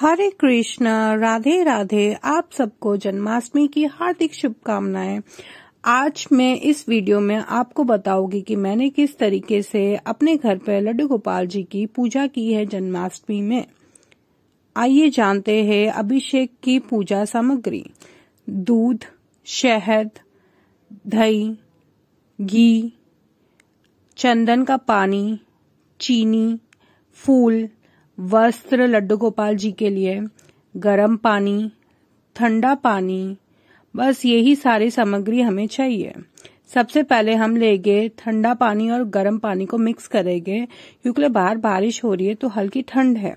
हरे कृष्णा राधे राधे आप सबको जन्माष्टमी की हार्दिक शुभकामनाएं आज मैं इस वीडियो में आपको बताऊंगी कि मैंने किस तरीके से अपने घर पर लड्डू गोपाल जी की पूजा की है जन्माष्टमी में आइए जानते हैं अभिषेक की पूजा सामग्री दूध शहद दही घी चंदन का पानी चीनी फूल वस्त्र लड्डू गोपाल जी के लिए गर्म पानी ठंडा पानी बस यही सारी सामग्री हमें चाहिए सबसे पहले हम लेंगे ठंडा पानी और गर्म पानी को मिक्स करेंगे क्योंकि बाहर बारिश हो रही है तो हल्की ठंड है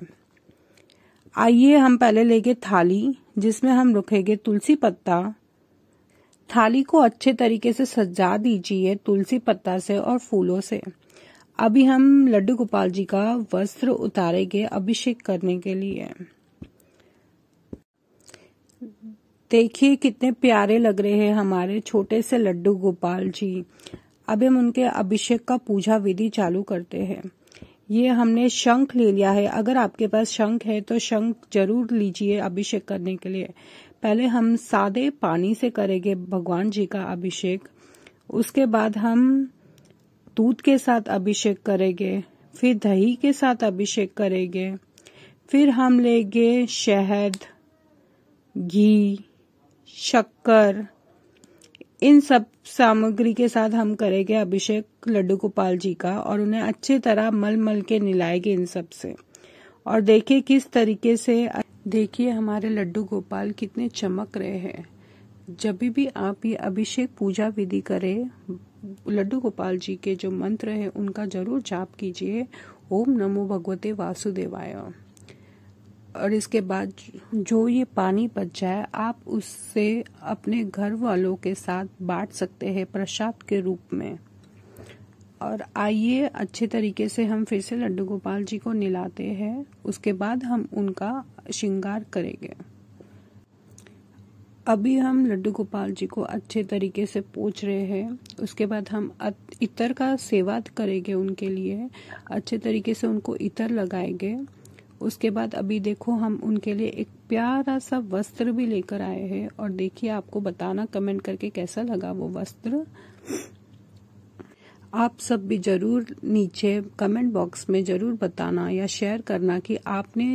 आइए हम पहले लेंगे थाली जिसमें हम रखेंगे तुलसी पत्ता थाली को अच्छे तरीके से सजा दीजिए तुलसी पत्ता से और फूलों से अभी हम लड्डू गोपाल जी का वस्त्र उतारेंगे अभिषेक करने के लिए देखिए कितने प्यारे लग रहे हैं हमारे छोटे से लड्डू गोपाल जी अब हम उनके अभिषेक का पूजा विधि चालू करते हैं ये हमने शंख ले लिया है अगर आपके पास शंख है तो शंख जरूर लीजिए अभिषेक करने के लिए पहले हम सादे पानी से करेंगे भगवान जी का अभिषेक उसके बाद हम दूध के साथ अभिषेक करेंगे फिर दही के साथ अभिषेक करेंगे फिर हम लेंगे शहद घी शक्कर इन सब सामग्री के साथ हम करेंगे अभिषेक लड्डू गोपाल जी का और उन्हें अच्छे तरह मल मल के निलाएंगे इन सब से और देखिए किस तरीके से देखिए हमारे लड्डू गोपाल कितने चमक रहे हैं जब भी आप ये अभिषेक पूजा विधि करें लड्डू गोपाल जी के जो मंत्र है उनका जरूर जाप कीजिए ओम नमो भगवते वासुदेवाय और इसके बाद जो ये पानी बच जाए आप उससे अपने घर वालों के साथ बांट सकते हैं प्रसाद के रूप में और आइए अच्छे तरीके से हम फिर से लड्डू गोपाल जी को निलाते हैं उसके बाद हम उनका श्रृंगार करेंगे अभी हम लड्डू गोपाल जी को अच्छे तरीके से पूछ रहे हैं उसके बाद हम इतर का सेवा करेंगे उनके लिए अच्छे तरीके से उनको इतर लगाएंगे उसके बाद अभी देखो हम उनके लिए एक प्यारा सा वस्त्र भी लेकर आए हैं और देखिए आपको बताना कमेंट करके कैसा लगा वो वस्त्र आप सब भी जरूर नीचे कमेंट बॉक्स में जरूर बताना या शेयर करना कि आपने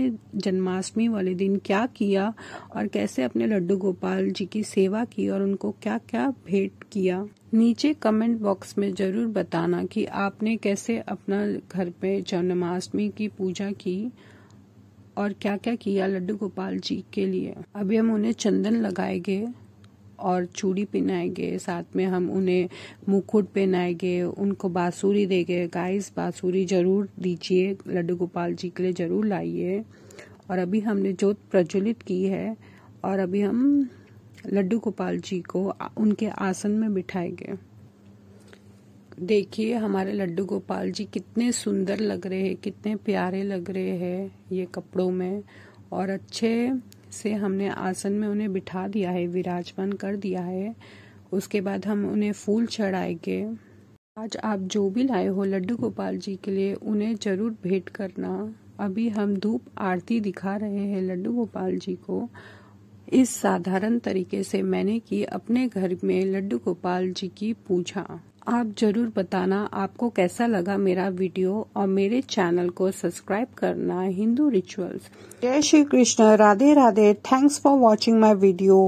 जन्माष्टमी वाले दिन क्या किया और कैसे अपने लड्डू गोपाल जी की सेवा की और उनको क्या क्या भेंट किया नीचे कमेंट बॉक्स में ज़रूर बताना कि आपने कैसे अपना घर पे जन्माष्टमी की पूजा की और क्या क्या किया लड्डू गोपाल जी के लिए अभी हम उन्हें चंदन लगाएंगे और चूड़ी पहनाएंगे साथ में हम उन्हें मुकुट पहनाएंगे उनको बाँसुरी देंगे गाइस बाँसुरी ज़रूर दीजिए लड्डू गोपाल जी के लिए ज़रूर लाइए और अभी हमने जोत प्रज्वलित की है और अभी हम लड्डू गोपाल जी को उनके आसन में बिठाएंगे देखिए हमारे लड्डू गोपाल जी कितने सुंदर लग रहे हैं कितने प्यारे लग रहे हैं ये कपड़ों में और अच्छे से हमने आसन में उन्हें बिठा दिया है विराजमान कर दिया है उसके बाद हम उन्हें फूल चढ़ाएंगे आज आप जो भी लाए हो लड्डू गोपाल जी के लिए उन्हें जरूर भेंट करना अभी हम धूप आरती दिखा रहे हैं लड्डू गोपाल जी को इस साधारण तरीके से मैंने की अपने घर में लड्डू गोपाल जी की पूजा आप ज़रूर बताना आपको कैसा लगा मेरा वीडियो और मेरे चैनल को सब्सक्राइब करना हिंदू रिचुअल्स जय Shri Krishna Radhe Radhe thanks for watching my video